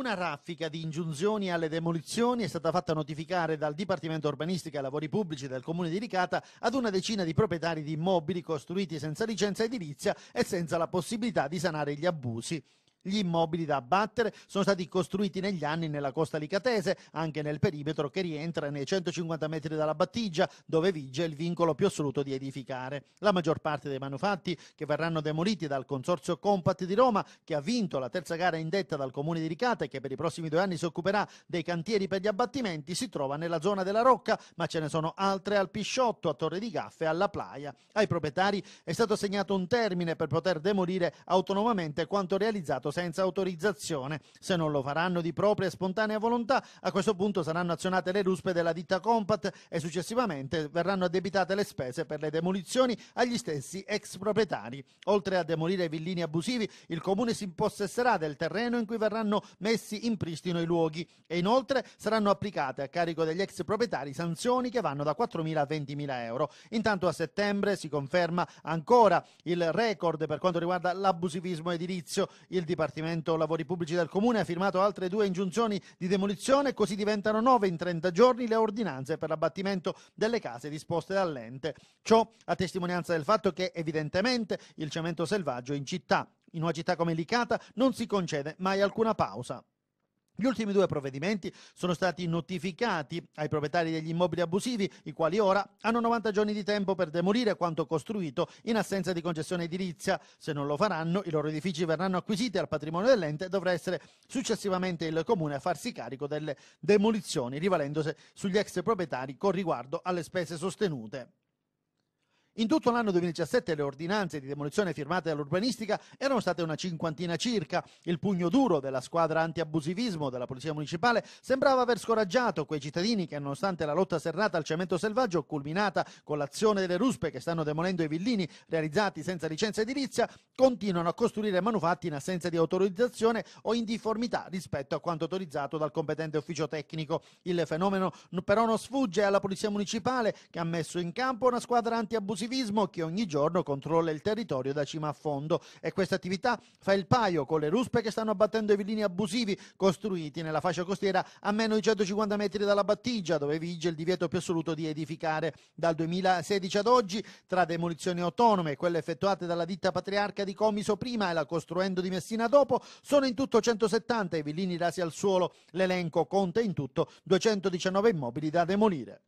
Una raffica di ingiunzioni alle demolizioni è stata fatta notificare dal Dipartimento Urbanistica e Lavori Pubblici del Comune di Ricata ad una decina di proprietari di immobili costruiti senza licenza edilizia e senza la possibilità di sanare gli abusi. Gli immobili da abbattere sono stati costruiti negli anni nella costa licatese, anche nel perimetro che rientra nei 150 metri dalla battigia, dove vige il vincolo più assoluto di edificare. La maggior parte dei manufatti che verranno demoliti dal Consorzio Compact di Roma, che ha vinto la terza gara indetta dal Comune di Ricate e che per i prossimi due anni si occuperà dei cantieri per gli abbattimenti, si trova nella zona della Rocca, ma ce ne sono altre al Pisciotto, a Torre di Gaffe e alla Playa. Ai proprietari è stato assegnato un termine per poter demolire autonomamente quanto realizzato senza autorizzazione. Se non lo faranno di propria e spontanea volontà, a questo punto saranno azionate le ruspe della ditta Compat e successivamente verranno addebitate le spese per le demolizioni agli stessi ex proprietari. Oltre a demolire villini abusivi, il comune si impossesserà del terreno in cui verranno messi in pristino i luoghi e inoltre saranno applicate a carico degli ex proprietari sanzioni che vanno da 4.000 a 20.000 euro. Intanto a settembre si conferma ancora il record per quanto riguarda l'abusivismo edilizio. Il Dipartimento Dipartimento Lavori Pubblici del Comune ha firmato altre due ingiunzioni di demolizione, così diventano nove in 30 giorni le ordinanze per l'abbattimento delle case disposte dall'ente. Ciò a testimonianza del fatto che evidentemente il cemento selvaggio in città, in una città come Licata, non si concede mai alcuna pausa. Gli ultimi due provvedimenti sono stati notificati ai proprietari degli immobili abusivi, i quali ora hanno 90 giorni di tempo per demolire quanto costruito in assenza di concessione edilizia. Se non lo faranno, i loro edifici verranno acquisiti al patrimonio dell'ente e dovrà essere successivamente il comune a farsi carico delle demolizioni, rivalendosi sugli ex proprietari con riguardo alle spese sostenute. In tutto l'anno 2017 le ordinanze di demolizione firmate dall'urbanistica erano state una cinquantina circa. Il pugno duro della squadra anti-abusivismo della Polizia Municipale sembrava aver scoraggiato quei cittadini che, nonostante la lotta serrata al cemento selvaggio, culminata con l'azione delle ruspe che stanno demolendo i villini realizzati senza licenza edilizia, continuano a costruire manufatti in assenza di autorizzazione o in difformità rispetto a quanto autorizzato dal competente ufficio tecnico. Il fenomeno però non sfugge alla Polizia Municipale che ha messo in campo una squadra anti-abusivismo attivismo che ogni giorno controlla il territorio da cima a fondo e questa attività fa il paio con le ruspe che stanno abbattendo i villini abusivi costruiti nella fascia costiera a meno di 150 metri dalla battigia dove vige il divieto più assoluto di edificare. Dal 2016 ad oggi, tra demolizioni autonome e quelle effettuate dalla ditta patriarca di Comiso prima e la costruendo di Messina dopo, sono in tutto 170 i villini rasi al suolo. L'elenco conta in tutto 219 immobili da demolire.